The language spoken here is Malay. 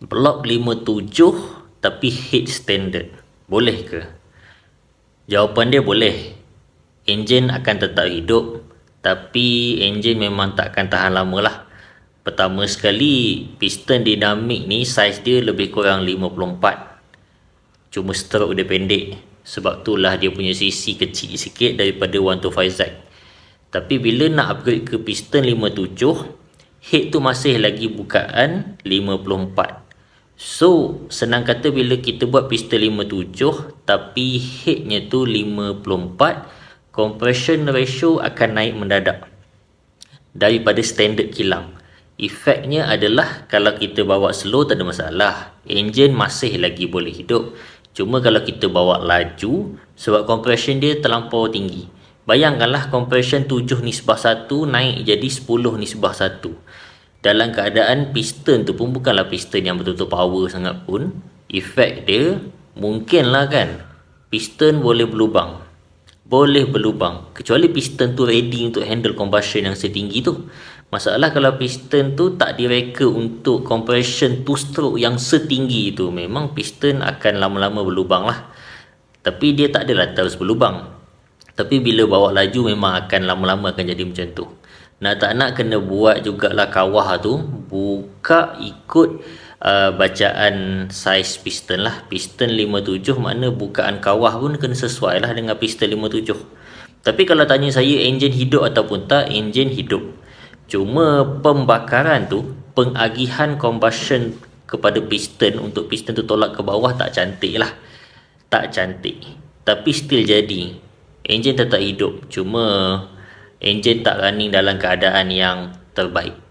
Block 57 tapi heat standard. Boleh ke? Jawapan dia boleh. Enjin akan tetap hidup tapi enjin memang tak akan tahan lama lah. Pertama sekali, piston dinamik ni saiz dia lebih kurang 54. Cuma stroke dia pendek. Sebab itulah dia punya sisi kecil sikit daripada 125Z. Tapi bila nak upgrade ke piston 57, head tu masih lagi bukaan 54. So, senang kata bila kita buat pistol 5.7 tapi headnya tu 5.4 compression ratio akan naik mendadak daripada standard kilang. Efeknya adalah kalau kita bawa slow tak ada masalah. engine masih lagi boleh hidup. Cuma kalau kita bawa laju sebab compression dia terlampau tinggi. Bayangkanlah compression 7 nisbah 1 naik jadi 10 nisbah 1 dalam keadaan piston tu pun bukanlah piston yang betul-betul power sangat pun efek dia mungkinlah kan piston boleh berlubang boleh berlubang kecuali piston tu ready untuk handle combustion yang setinggi tu masalah kalau piston tu tak direka untuk compression two stroke yang setinggi tu memang piston akan lama-lama berlubang lah tapi dia tak adalah terus berlubang tapi bila bawa laju memang akan lama-lama akan jadi macam tu nak tak nak kena buat jugalah kawah tu buka ikut uh, bacaan size piston lah piston 57 makna bukaan kawah pun kena sesuai lah dengan piston 57 tapi kalau tanya saya enjin hidup ataupun tak enjin hidup cuma pembakaran tu pengagihan combustion kepada piston untuk piston tu tolak ke bawah tak cantik lah tak cantik tapi still jadi enjin tetap hidup cuma enjin tak running dalam keadaan yang terbaik